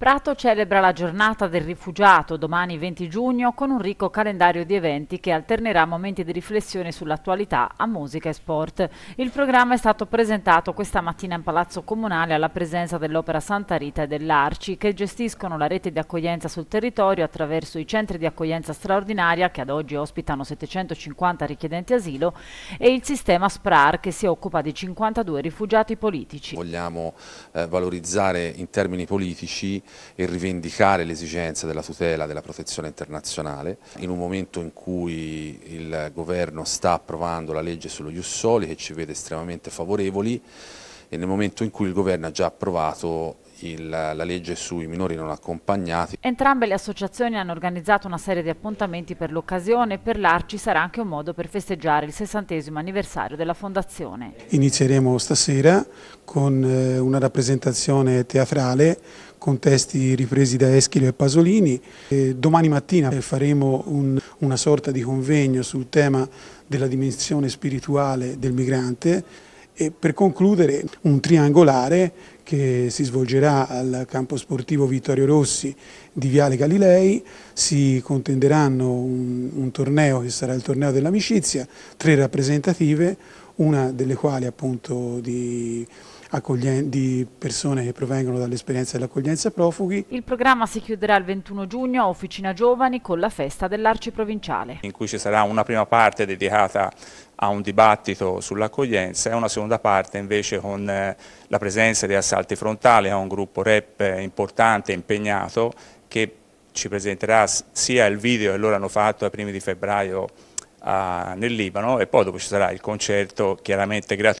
Prato celebra la giornata del rifugiato domani 20 giugno con un ricco calendario di eventi che alternerà momenti di riflessione sull'attualità a musica e sport. Il programma è stato presentato questa mattina in Palazzo Comunale alla presenza dell'Opera Santa Rita e dell'Arci che gestiscono la rete di accoglienza sul territorio attraverso i centri di accoglienza straordinaria che ad oggi ospitano 750 richiedenti asilo e il sistema SPRAR che si occupa di 52 rifugiati politici. Vogliamo eh, valorizzare in termini politici e rivendicare l'esigenza della tutela della protezione internazionale in un momento in cui il governo sta approvando la legge sullo Jussoli che ci vede estremamente favorevoli e nel momento in cui il governo ha già approvato il, la legge sui minori non accompagnati. Entrambe le associazioni hanno organizzato una serie di appuntamenti per l'occasione e per l'Arci sarà anche un modo per festeggiare il 60 anniversario della Fondazione. Inizieremo stasera con eh, una rappresentazione teatrale con testi ripresi da Eschilo e Pasolini. E domani mattina faremo un, una sorta di convegno sul tema della dimensione spirituale del migrante e per concludere un triangolare che si svolgerà al campo sportivo Vittorio Rossi di Viale Galilei, si contenderanno un, un torneo che sarà il torneo dell'amicizia, tre rappresentative, una delle quali appunto di di persone che provengono dall'esperienza dell'accoglienza profughi. Il programma si chiuderà il 21 giugno a Officina Giovani con la festa dell'Arci Provinciale. In cui ci sarà una prima parte dedicata a un dibattito sull'accoglienza e una seconda parte invece con eh, la presenza di Assalti Frontali, a un gruppo rap importante, impegnato, che ci presenterà sia il video che loro hanno fatto ai primi di febbraio ah, nel Libano e poi dopo ci sarà il concerto chiaramente gratuito.